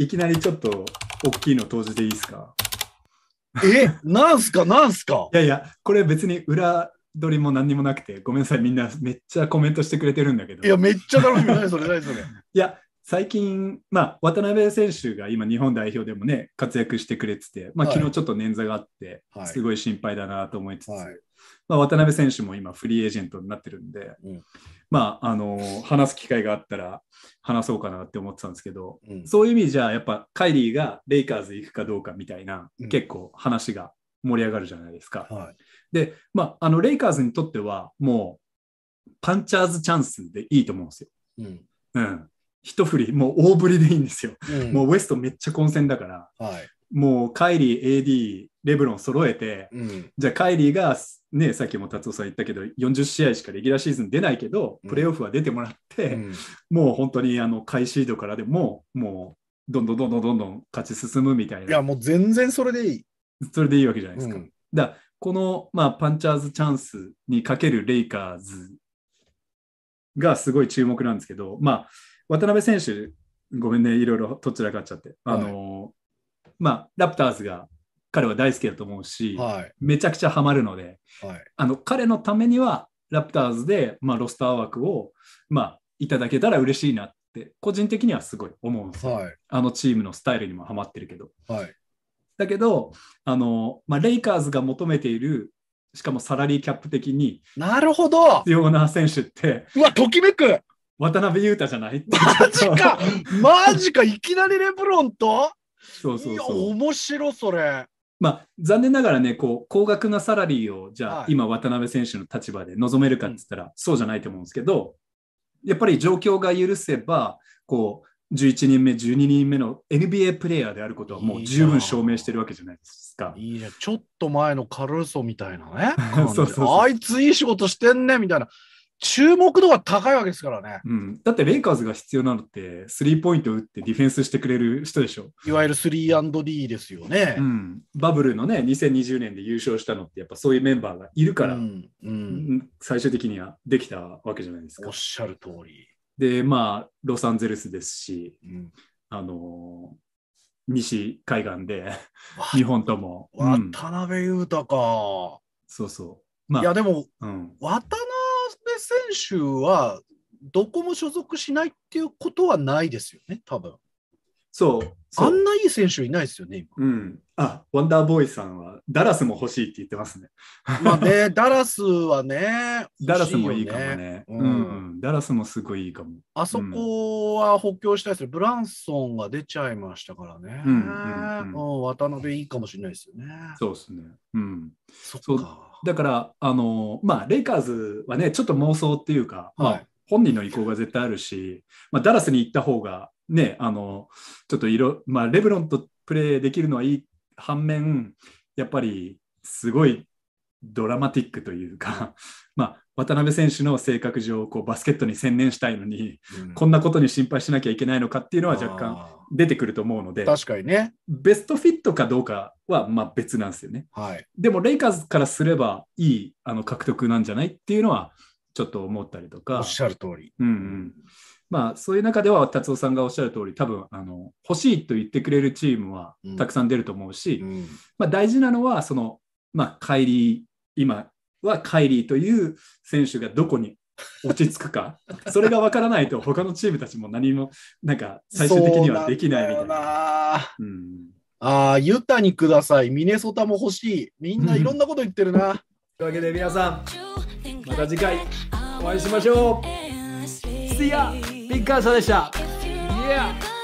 いきなりちょっと大きいの投じていいですかえ、なんすか、なんすか。いやいや、これ別に裏取りも何にもなくて、ごめんなさい、みんなめっちゃコメントしてくれてるんだけど。いや、めっちゃ楽しみ。何それ、何それ。いや、最近、まあ、渡辺選手が今、日本代表でもね、活躍してくれてて、まあ、昨日ちょっと捻挫があって、はいすごい心配だなと思いつつ、はい。まあ、渡辺選手も今、フリーエージェントになってるんで、うんまあ、あの話す機会があったら話そうかなって思ってたんですけど、うんそういう意味じゃ、やっぱカイリーがレイカーズ行くかどうかみたいな、うん結構話が盛り上がるじゃないですか。はい。で、まあ、あのレイカーズにとっては、もう、パンチャーズチャンスでいいと思うんですよ。うん。うん。一振り、もう大振りでいいんですよ。うん、もうウエストめっちゃ混戦だから、はい、もうカイリー、AD、レブロン揃えて、うん、じゃあカイリーが、ね、さっきも達夫さん言ったけど、40試合しかレギュラーシーズン出ないけど、プレーオフは出てもらって、うん、もう本当にあの、カイシードからでも、もう、どんどんどんどんどんどん勝ち進むみたいな。いや、もう全然それでいい。それでいいわけじゃないですか。だこの、まあ、パンチャーズチャンスにかけるレイカーズがすごい注目なんですけど、まあ、渡辺選手、ごめんね、いろいろとっちらかっちゃって、あの、はい、まあ、ラプターズが彼は大好きだと思うし、はい、めちゃくちゃハマるので、はい、あの彼のためにはラプターズで、まあ、ロスター枠を、まあ、いただけたら嬉しいなって個人的にはすごい思うんですよ、はい、あのチームのスタイルにもハマってるけど、だけどあの、まあ、レイカーズが求めているしかもサラリーキャップ的になるほど必要な選手ってうわときめく渡辺裕太じゃないマジか マジかいきなりレブロンとそうそうそう。いや、面白それ。まあ、残念ながらね、こう、高額なサラリーを、じゃあ、はい、今、渡辺選手の立場で望めるかってったら、うん、そうじゃないと思うんですけど、やっぱり状況が許せば、こう、11人目、12人目の NBA プレーヤーであることはもう十分証明してるわけじゃないですか。いいじゃん。ちょっと前のカルーソみたいなね。そうそうそうあいついい仕事してんねみたいな。注目度が高いわけですからね。うん、だってレイカーズが必要なのって、スリーポイント打ってディフェンスしてくれる人でしょ。いわゆる 3&D ですよね、うん。バブルのね、2020年で優勝したのって、やっぱそういうメンバーがいるから、うん、うん、最終的にはできたわけじゃないですか。おっしゃる通り。で、まあ、ロサンゼルスですし、あのー西海岸で日本とも。渡辺裕太か、そうそう。まあ、いやでも、うん、渡選手はどこも所属しないっていうことはないですよね、多分そうあんないい選手いないですよね、今。うん。あ、ワンダーボーイさんは、ダラスも欲しいって言ってますね。まあね、ダラスはね、ね ダラスもいいかもね、うん、うん。ダラスもすごいいいかも。あそこは補強したいです、うブランソンが出ちゃいましたからね。うん、うん、渡辺いいかもしれないですよね。そうですね。うん。そっか。だから、あの、まあ、レイカーズはね、ちょっと妄想っていうか、はい、まあ、本人の意向が絶対あるし、まあ、ダラスに行った方がね、あの、ちょっと色、まあ、レブロンとプレーできるのはいい反面、やっぱりすごいドラマティックというか、まあ、渡辺選手の性格上こうバスケットに専念したいのに、うん、こんなことに心配しなきゃいけないのかっていうのは若干出てくると思うので確かにねベストフィットかどうかはまあ別なんですよね、はい、でもレイカーズからすればいいあの獲得なんじゃないっていうのはちょっと思ったりとか。おっしゃる通り。うん、うん、まあ、そういう中では達夫さんがおっしゃる通り多分あの欲しいと言ってくれるチームはたくさん出ると思うし、うんうん、まあ、大事なのはその、まあ、カイリー今はカイリーという選手がどこに落ち着くか それが分からないと他のチームたちも何もなんか最終的にはできないみたいな。ああユタにくださいミネソタも欲しいみんないろんなこと言ってるな。というわけで皆さんまた次回お会いしましょう See ya! ピッカーサでした Yeah!